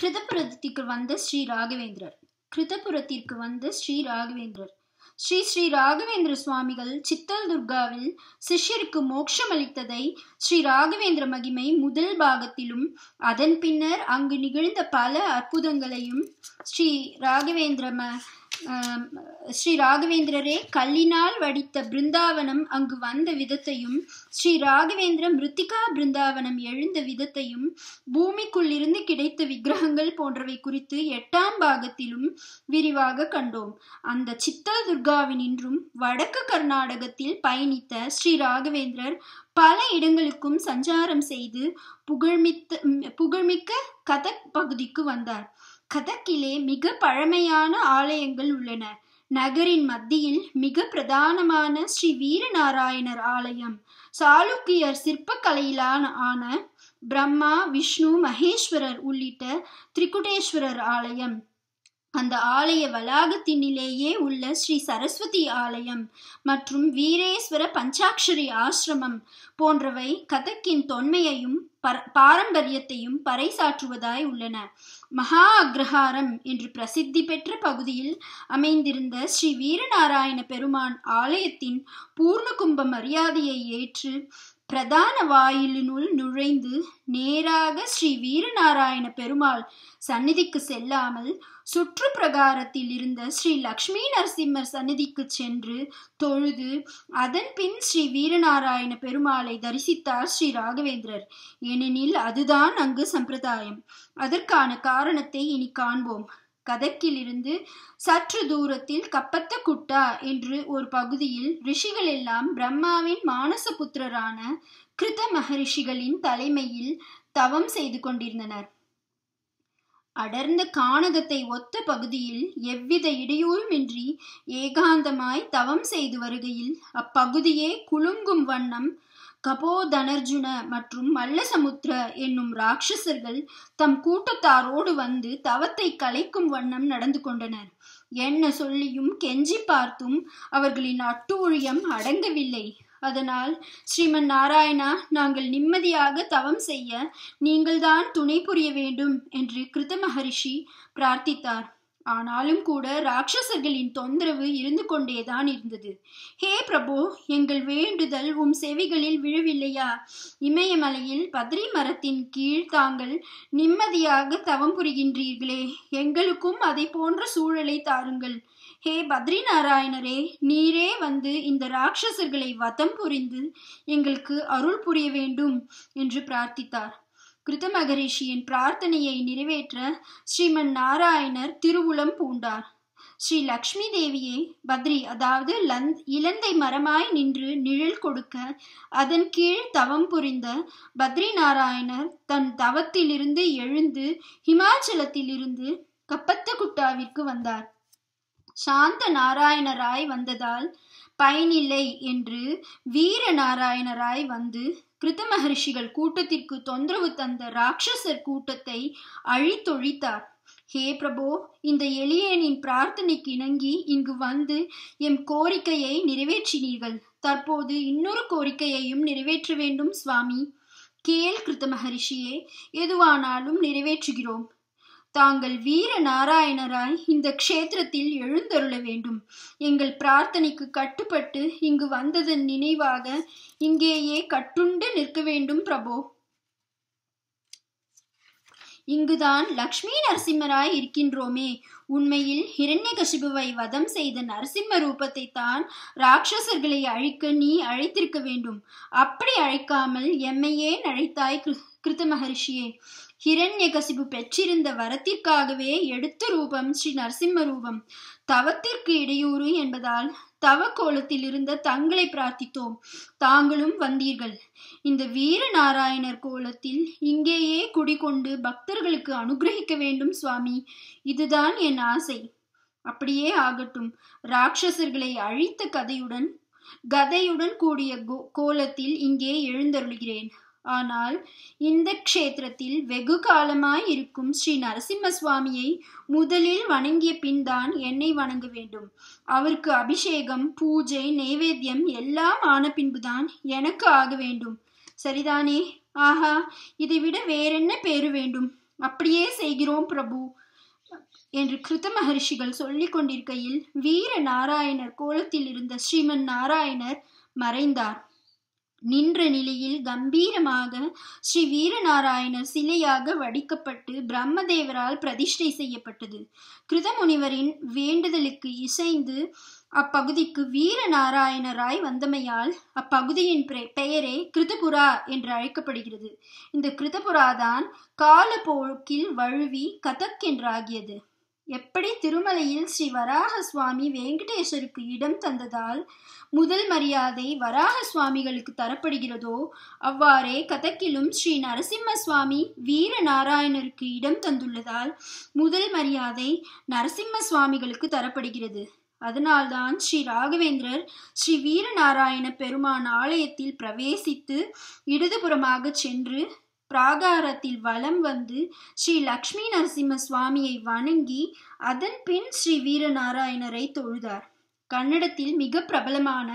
கிருதபுரத்திற்கு வந்த ஸ்ரீ ராகவேந்திரர் கிருதபுரத்திற்கு வந்த ஸ்ரீ ராகவேந்திரர் ஸ்ரீ ஸ்ரீ ராகவேந்திர சுவாமிகள் சித்தல் துர்காவில் சிஷ்யருக்கு மோட்சம் அளித்ததை ஸ்ரீ ராகவேந்திர மகிமை முதல் பாகத்திலும் அதன் பின்னர் அங்கு நிகழ்ந்த பல அற்புதங்களையும் ஸ்ரீ ராகவேந்திர ம ஸ்ரீ ராகவேந்திரரே கல்லினால் வடித்த பிருந்தாவனம் அங்கு வந்த விதத்தையும் ஸ்ரீ ராகவேந்திர மிருத்திகா பிருந்தாவனம் எழுந்த விதத்தையும் பூமிக்குள்ளிருந்து கிடைத்த விக்கிரகங்கள் போன்றவை குறித்து எட்டாம் பாகத்திலும் விரிவாக கண்டோம் அந்த சித்தல் துர்காவினின்றும் வடக்கு கர்நாடகத்தில் பயணித்த ஸ்ரீ ராகவேந்திரர் பல இடங்களுக்கும் சஞ்சாரம் செய்து புகழ்மித்த புகழ்மிக்க கதக் பகுதிக்கு வந்தார் கதக்கிலே மிக பழமையான ஆலயங்கள் உள்ளன நகரின் மத்தியில் மிக பிரதானமான ஸ்ரீ வீரநாராயணர் ஆலயம் சாளுக்கியர் சிற்பக்கலையிலான ஆன பிரம்மா விஷ்ணு மகேஸ்வரர் உள்ளிட்ட திரிகுடேஸ்வரர் ஆலயம் அந்த ஆலய வளாகத்தினிலேயே உள்ள ஸ்ரீ சரஸ்வதி ஆலயம் மற்றும் வீரேஸ்வர பஞ்சாட்சரி ஆசிரமம் போன்றவை கதக்கின் தொன்மையையும் பாரம்பரியத்தையும் பறைசாற்றுவதாய் உள்ளன மகா அக்ரஹாரம் என்று பிரசித்தி பெற்ற பகுதியில் அமைந்திருந்த ஸ்ரீ வீரநாராயண பெருமான் ஆலயத்தின் பூர்ணகும்ப மரியாதையை ஏற்று பிரதான வாயிலினுள் நுழைந்து நேராக ஸ்ரீ வீரநாராயண பெருமாள் சந்நிதிக்கு செல்லாமல் சுற்று பிரகாரத்தில் இருந்த ஸ்ரீ லக்ஷ்மி நரசிம்மர் சந்நிதிக்கு சென்று தொழுது அதன் பின் ஸ்ரீ வீரநாராயண பெருமாளை தரிசித்தார் ஸ்ரீ ராகவேந்திரர் ஏனெனில் அதுதான் அங்கு சம்பிரதாயம் அதற்கான காரணத்தை இனி காண்போம் கதக்கிலிருந்து சற்று தூரத்தில் கப்பத்த குட்டா என்று ஒரு பகுதியில் ரிஷிகள் எல்லாம் பிரம்மாவின் மானச புத்திரரான கிருத மகரிஷிகளின் தலைமையில் தவம் செய்து கொண்டிருந்தனர் அடர்ந்த கானகத்தை ஒத்த பகுதியில் எவ்வித இடையூறுமின்றி ஏகாந்தமாய் தவம் செய்து வருகையில் அப்பகுதியே குலுங்கும் வண்ணம் கபோதனர்ஜுன மற்றும் மல்லசமுத்திர என்னும் ராட்சசர்கள் தம் கூட்டத்தாரோடு வந்து தவத்தை கலைக்கும் வண்ணம் நடந்து கொண்டனர் என்ன சொல்லியும் கெஞ்சி பார்த்தும் அவர்களின் அட்டூழியம் அடங்கவில்லை அதனால் ஸ்ரீமன் நாராயணா நாங்கள் நிம்மதியாக தவம் செய்ய நீங்கள்தான் துணை புரிய வேண்டும் என்று கிருத மகரிஷி பிரார்த்தித்தார் ஆனாலும் கூட ராட்சசர்களின் தொந்தரவு இருந்து கொண்டேதான் இருந்தது ஹே பிரபு எங்கள் வேண்டுதல் உம் செவிகளில் விழவில்லையா இமயமலையில் பத்ரி மரத்தின் கீழ் தாங்கள் நிம்மதியாக தவம் புரிகின்றீர்களே எங்களுக்கும் அதை போன்ற சூழலை தாருங்கள் ஹே பத்ரி நாராயணரே நீரே வந்து இந்த ராட்சசர்களை வதம் புரிந்து எங்களுக்கு அருள் புரிய வேண்டும் என்று பிரார்த்தித்தார் கிருத மகரிஷியின் பிரார்த்தனையை நிறைவேற்ற ஸ்ரீமன் நாராயணர் திருவுளம் பூண்டார் ஸ்ரீ லக்ஷ்மி தேவியை பத்ரி அதாவது லந்த் இலந்தை மரமாய் நின்று நிழல் கொடுக்க அதன் கீழ் தவம் புரிந்த பத்ரி நாராயணர் தன் தவத்திலிருந்து எழுந்து ஹிமாச்சலத்திலிருந்து கப்பத்தகுட்டாவிற்கு வந்தார் சாந்த நாராயணராய் வந்ததால் பயனில்லை என்று வீர நாராயணராய் வந்து கிருத கூட்டத்திற்கு தொந்தரவு தந்த ராட்சசர் கூட்டத்தை அழித்தொழித்தார் ஹே பிரபோ இந்த எளியனின் பிரார்த்தனைக்கு இணங்கி இங்கு வந்து எம் கோரிக்கையை நிறைவேற்றினீர்கள் தற்போது இன்னொரு கோரிக்கையையும் நிறைவேற்ற வேண்டும் சுவாமி கேள் கிருத்த மகரிஷியே எதுவானாலும் நிறைவேற்றுகிறோம் தாங்கள் வீர நாராயணராய் இந்த க்ஷேத்திரத்தில் எழுந்தருள வேண்டும் எங்கள் பிரார்த்தனைக்கு கட்டுப்பட்டு இங்கு வந்ததன் நினைவாக இங்கேயே கட்டுண்டு நிற்க வேண்டும் பிரபோ இங்குதான் லக்ஷ்மி நரசிம்மராய் இருக்கின்றோமே உண்மையில் ஹிரண்யகசிபுவை வதம் செய்த நரசிம்ம ரூபத்தை தான் ராட்சசர்களை அழிக்க நீ அழைத்திருக்க வேண்டும் அப்படி அழைக்காமல் எம்மையே அழைத்தாய் கிருத்த மகர்ஷியே ஹிரண்யகசிபு பெற்றிருந்த வரத்திற்காகவே எடுத்த ரூபம் ஸ்ரீ நரசிம்ம ரூபம் தவத்திற்கு இடையூறு என்பதால் தவ கோலத்தில் இருந்த தங்களை பிரார்த்தித்தோம் தாங்களும் வந்தீர்கள் இந்த வீர நாராயணர் கோலத்தில் இங்கேயே குடிகொண்டு பக்தர்களுக்கு அனுகிரகிக்க வேண்டும் சுவாமி இதுதான் என் ஆசை அப்படியே ஆகட்டும் ராட்சசர்களை அழித்த கதையுடன் கதையுடன் கூடிய கோலத்தில் இங்கே எழுந்தருள்கிறேன் ஆனால் இந்த க்ஷேத்திரத்தில் வெகு காலமாய் இருக்கும் ஸ்ரீ நரசிம்ம சுவாமியை முதலில் வணங்கிய பின் தான் என்னை வணங்க வேண்டும் அவருக்கு அபிஷேகம் பூஜை நைவேத்தியம் எல்லாம் ஆன பின்புதான் எனக்கு ஆக வேண்டும் சரிதானே ஆஹா இதை விட வேறென்ன பேரு வேண்டும் அப்படியே செய்கிறோம் பிரபு என்று கிருத்த மகர்ஷிகள் சொல்லிக் கொண்டிருக்கையில் வீர நாராயணர் கோலத்தில் இருந்த ஸ்ரீமன் நாராயணர் மறைந்தார் நின்ற நிலையில் கம்பீரமாக ஸ்ரீ வீரநாராயண சிலையாக வடிக்கப்பட்டு பிரம்மதேவரால் பிரதிஷ்டை செய்யப்பட்டது கிருதமுனிவரின் வேண்டுதலுக்கு இசைந்து அப்பகுதிக்கு வீரநாராயணராய் வந்தமையால் அப்பகுதியின் பெயரே கிருதபுரா என்று அழைக்கப்படுகிறது இந்த கிருதபுரா தான் காலப்போக்கில் வழுவி கதக் என்றாகியது எப்படி திருமலையில் ஸ்ரீ வராக சுவாமி வெங்கடேஸ்வருக்கு இடம் தந்ததால் முதல் மரியாதை வராக சுவாமிகளுக்கு தரப்படுகிறதோ அவ்வாறே கதக்கிலும் ஸ்ரீ நரசிம்ம சுவாமி வீர நாராயணருக்கு இடம் தந்துள்ளதால் முதல் மரியாதை நரசிம்ம சுவாமிகளுக்கு தரப்படுகிறது அதனால்தான் ஸ்ரீ ராகவேந்திரர் ஸ்ரீ வீரநாராயண பெருமான் ஆலயத்தில் பிரவேசித்து இடதுபுறமாக சென்று பிராகாரத்தில் வலம் வந்து ஸ்ரீ லக்ஷ்மி நரசிம்ம சுவாமியை வணங்கி அதன் பின் ஸ்ரீ வீரநாராயணரை தொழுதார் கன்னடத்தில் மிக பிரபலமான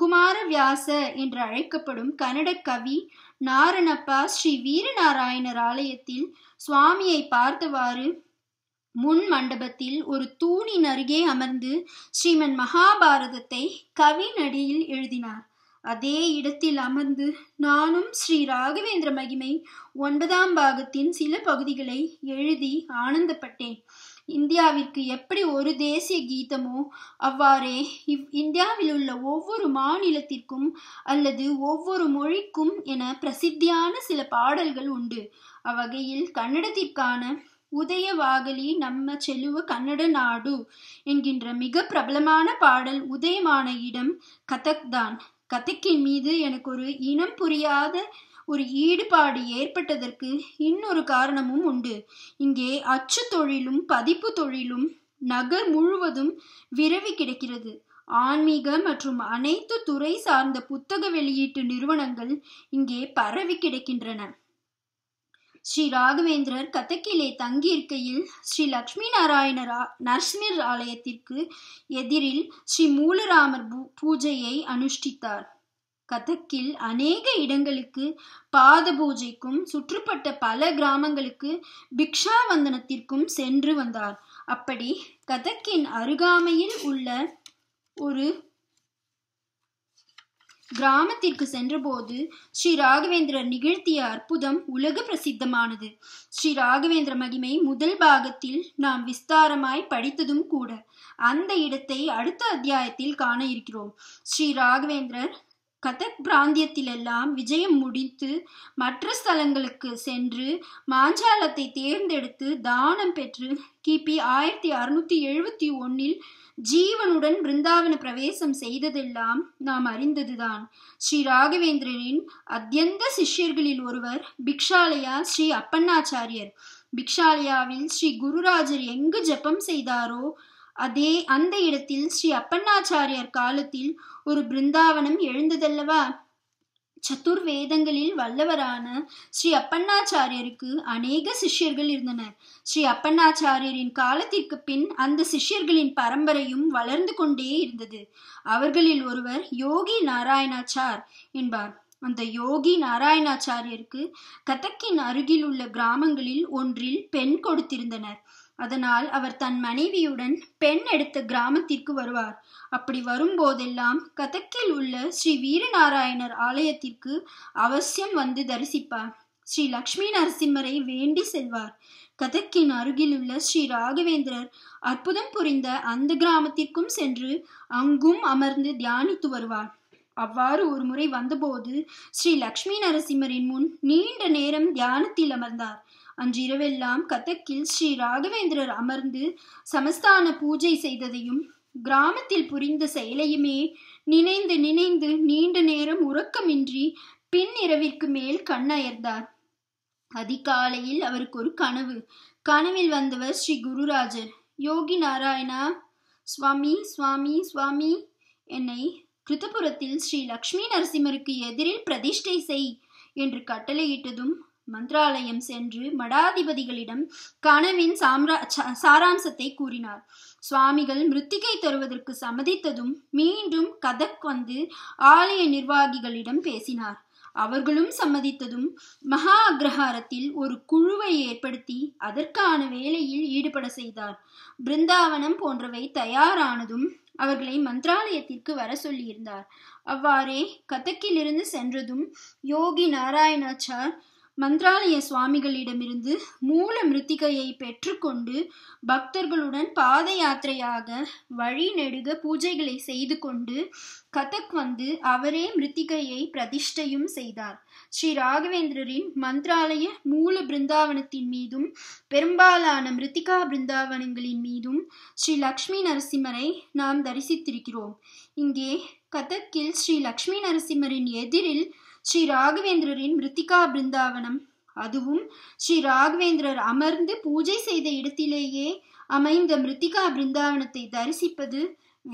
குமார வியாச என்று அழைக்கப்படும் கன்னட கவி நாரணப்பா ஸ்ரீ வீரநாராயணர் ஆலயத்தில் சுவாமியை பார்த்தவாறு முன் மண்டபத்தில் ஒரு தூணின் அருகே அமர்ந்து ஸ்ரீமன் மகாபாரதத்தை கவி நடியில் எழுதினார் அதே இடத்தில் அமர்ந்து நானும் ஸ்ரீ ராகவேந்திர மகிமை ஒன்பதாம் பாகத்தின் சில பகுதிகளை எழுதி ஆனந்தப்பட்டேன் இந்தியாவிற்கு எப்படி ஒரு தேசிய கீதமோ அவ்வாறே இவ் இந்தியாவில் உள்ள ஒவ்வொரு மாநிலத்திற்கும் அல்லது ஒவ்வொரு மொழிக்கும் என பிரசித்தியான சில பாடல்கள் உண்டு அவ்வகையில் கன்னடத்திற்கான உதயவாகலி நம்ம செலுவ கன்னட நாடு என்கின்ற மிக பிரபலமான பாடல் உதயமான இடம் கதக் தான் கதைக்கின் மீது எனக்கு ஒரு இனம் புரியாத ஒரு ஈடுபாடு ஏற்பட்டதற்கு இன்னொரு காரணமும் உண்டு இங்கே அச்சு தொழிலும் பதிப்பு தொழிலும் நகர் முழுவதும் விரவி கிடக்கிறது ஆன்மீக மற்றும் அனைத்து துறை சார்ந்த புத்தக வெளியீட்டு நிறுவனங்கள் இங்கே பரவி கிடக்கின்றன ஸ்ரீ ராகவேந்திரர் கதக்கிலே தங்கியிருக்கையில் ஸ்ரீ லக்ஷ்மி நாராயணரா நரசிம்மர் ஆலயத்திற்கு எதிரில் ஸ்ரீ மூலராமர் பூஜையை அனுஷ்டித்தார் கதக்கில் அநேக இடங்களுக்கு பாத பூஜைக்கும் சுற்றுப்பட்ட பல கிராமங்களுக்கு பிக்ஷா வந்தனத்திற்கும் சென்று வந்தார் அப்படி கதக்கின் அருகாமையில் உள்ள ஒரு கிராமத்திற்கு சென்றபோது ஸ்ரீ ராகவேந்திரர் நிகழ்த்திய அற்புதம் உலக பிரசித்தமானது ஸ்ரீ ராகவேந்திர மகிமை முதல் பாகத்தில் நாம் விஸ்தாரமாய் படித்ததும் கூட அந்த இடத்தை அடுத்த அத்தியாயத்தில் காண இருக்கிறோம் ஸ்ரீ ராகவேந்திரர் கதக் பிராந்தியத்திலெல்லாம் விஜயம் முடித்து மற்ற ஸ்தலங்களுக்கு சென்று மாஞ்சாலத்தை தேர்ந்தெடுத்து தானம் பெற்று கிபி ஆயிரத்தி அறுநூத்தி எழுபத்தி ஒன்னில் ஜீவனுடன் பிருந்தாவன பிரவேசம் செய்ததெல்லாம் நாம் அறிந்ததுதான் ஸ்ரீ ராகவேந்திரனின் அத்தியந்த சிஷ்யர்களில் ஒருவர் பிக்ஷாலயா ஸ்ரீ அப்பண்ணாச்சாரியர் பிக்ஷாலயாவில் ஸ்ரீ குருராஜர் எங்கு ஜெபம் செய்தாரோ அதே அந்த இடத்தில் ஸ்ரீ அப்பண்ணாச்சாரியார் காலத்தில் ஒரு பிருந்தாவனம் எழுந்ததல்லவா சத்துர் வேதங்களில் வல்லவரான ஸ்ரீ அப்பண்ணாச்சாரியருக்கு அநேக சிஷ்யர்கள் இருந்தனர் ஸ்ரீ அப்பண்ணாச்சாரியரின் காலத்திற்கு பின் அந்த சிஷ்யர்களின் பரம்பரையும் வளர்ந்து கொண்டே இருந்தது அவர்களில் ஒருவர் யோகி நாராயணாச்சார் என்பார் அந்த யோகி நாராயணாச்சாரியருக்கு கதக்கின் அருகில் உள்ள கிராமங்களில் ஒன்றில் பெண் கொடுத்திருந்தனர் அதனால் அவர் தன் மனைவியுடன் பெண் எடுத்த கிராமத்திற்கு வருவார் அப்படி வரும்போதெல்லாம் கதக்கில் உள்ள ஸ்ரீ வீரநாராயணர் ஆலயத்திற்கு அவசியம் வந்து தரிசிப்பார் ஸ்ரீ லக்ஷ்மி நரசிம்மரை வேண்டி செல்வார் கதக்கின் அருகில் உள்ள ஸ்ரீ ராகவேந்திரர் அற்புதம் புரிந்த அந்த கிராமத்திற்கும் சென்று அங்கும் அமர்ந்து தியானித்து வருவார் அவ்வாறு ஒரு முறை வந்தபோது ஸ்ரீ லக்ஷ்மி நரசிம்மரின் முன் நீண்ட நேரம் தியானத்தில் அமர்ந்தார் அன்றிரவெல்லாம் கதக்கில் ஸ்ரீ ராகவேந்திரர் அமர்ந்து சமஸ்தான பூஜை செய்ததையும் கிராமத்தில் புரிந்த செயலையுமே நினைந்து நினைந்து நீண்ட நேரம் உறக்கமின்றி பின் இரவிற்கு மேல் கண்ணயர்ந்தார் அதிகாலையில் அவருக்கு ஒரு கனவு கனவில் வந்தவர் ஸ்ரீ குருராஜர் யோகி நாராயணா சுவாமி சுவாமி சுவாமி என்னை கிருத்தபுரத்தில் ஸ்ரீ லக்ஷ்மி நரசிம்மருக்கு எதிரில் பிரதிஷ்டை செய் என்று கட்டளையிட்டதும் மந்திராலயம் சென்று மடாதிபதிகளிடம் கனவின் சாம்ரா சாராம்சத்தை கூறினார் சுவாமிகள் மிருத்திகை தருவதற்கு சம்மதித்ததும் மீண்டும் கதக் வந்து ஆலய நிர்வாகிகளிடம் பேசினார் அவர்களும் சம்மதித்ததும் மகா அக்ரஹாரத்தில் ஒரு குழுவை ஏற்படுத்தி அதற்கான வேலையில் ஈடுபட செய்தார் பிருந்தாவனம் போன்றவை தயாரானதும் அவர்களை மந்திராலயத்திற்கு வர சொல்லியிருந்தார் அவ்வாறே கதக்கிலிருந்து சென்றதும் யோகி நாராயணாச்சார் மந்திராலய சுவாமிகளிடமிருந்து மூல மிருத்திகையை பெற்றுக்கொண்டு பக்தர்களுடன் பாத யாத்திரையாக வழி நெடுக பூஜைகளை செய்து கொண்டு கதக் வந்து அவரே மிருத்திகையை பிரதிஷ்டையும் செய்தார் ஸ்ரீ ராகவேந்திரரின் மந்திராலய மூல பிருந்தாவனத்தின் மீதும் பெரும்பாலான மிருத்திகா பிருந்தாவனங்களின் மீதும் ஸ்ரீ லக்ஷ்மி நரசிம்மரை நாம் தரிசித்திருக்கிறோம் இங்கே கதக்கில் ஸ்ரீ லக்ஷ்மி நரசிம்மரின் எதிரில் ஸ்ரீ ராகவேந்திரரின் மிருத்திகா பிருந்தாவனம் அதுவும் ஸ்ரீ ராகவேந்திரர் அமர்ந்து பூஜை செய்த இடத்திலேயே அமைந்த மிருத்திகா பிருந்தாவனத்தை தரிசிப்பது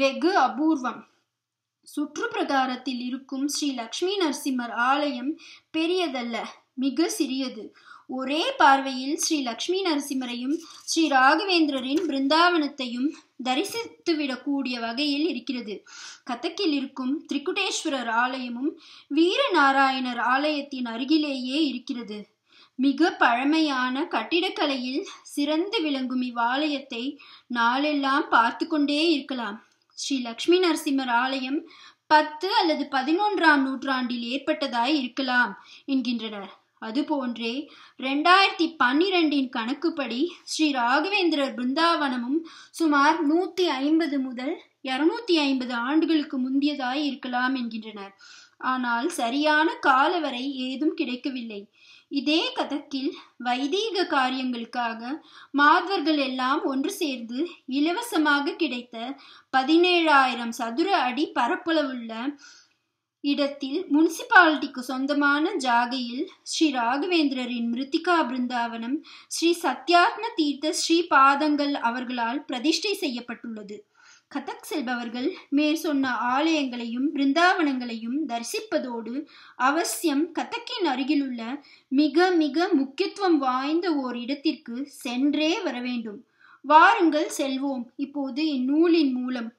வெகு அபூர்வம் சுற்று இருக்கும் ஸ்ரீ லக்ஷ்மி நரசிம்மர் ஆலயம் பெரியதல்ல மிக சிறியது ஒரே பார்வையில் ஸ்ரீ லக்ஷ்மி நரசிம்மரையும் ஸ்ரீ ராகவேந்திரரின் பிருந்தாவனத்தையும் தரிசித்துவிடக்கூடிய வகையில் இருக்கிறது கதக்கில் இருக்கும் திரிகுடேஸ்வரர் ஆலயமும் வீரநாராயணர் ஆலயத்தின் அருகிலேயே இருக்கிறது மிக பழமையான கட்டிடக்கலையில் சிறந்து விளங்கும் இவ்வாலயத்தை நாளெல்லாம் பார்த்து கொண்டே இருக்கலாம் ஸ்ரீ லக்ஷ்மி நரசிம்மர் ஆலயம் பத்து அல்லது பதினொன்றாம் நூற்றாண்டில் ஏற்பட்டதாய் இருக்கலாம் என்கின்றனர் அதுபோன்றே ரெண்டாயிரத்தி பன்னிரெண்டின் கணக்குப்படி ஸ்ரீ ராகவேந்திரர் பிருந்தாவனமும் சுமார் நூற்றி ஐம்பது முதல் இருநூத்தி ஐம்பது ஆண்டுகளுக்கு முந்தியதாய் இருக்கலாம் என்கின்றனர் ஆனால் சரியான காலவரை ஏதும் கிடைக்கவில்லை இதே கதக்கில் வைதீக காரியங்களுக்காக மாதவர்கள் எல்லாம் ஒன்று சேர்ந்து இலவசமாக கிடைத்த பதினேழாயிரம் சதுர அடி பரப்பளவுள்ள இடத்தில் முனிசிபாலிட்டிக்கு சொந்தமான ஜாகையில் ஸ்ரீ ராகவேந்திரரின் மிருத்திகா பிருந்தாவனம் ஸ்ரீ சத்யாத்ம தீர்த்த ஸ்ரீ பாதங்கள் அவர்களால் பிரதிஷ்டை செய்யப்பட்டுள்ளது கதக் செல்பவர்கள் மேற் சொன்ன ஆலயங்களையும் பிருந்தாவனங்களையும் தரிசிப்பதோடு அவசியம் கதக்கின் அருகிலுள்ள மிக மிக முக்கியத்துவம் வாய்ந்த ஓர் இடத்திற்கு சென்றே வர வேண்டும் வாருங்கள் செல்வோம் இப்போது இந்நூலின் மூலம்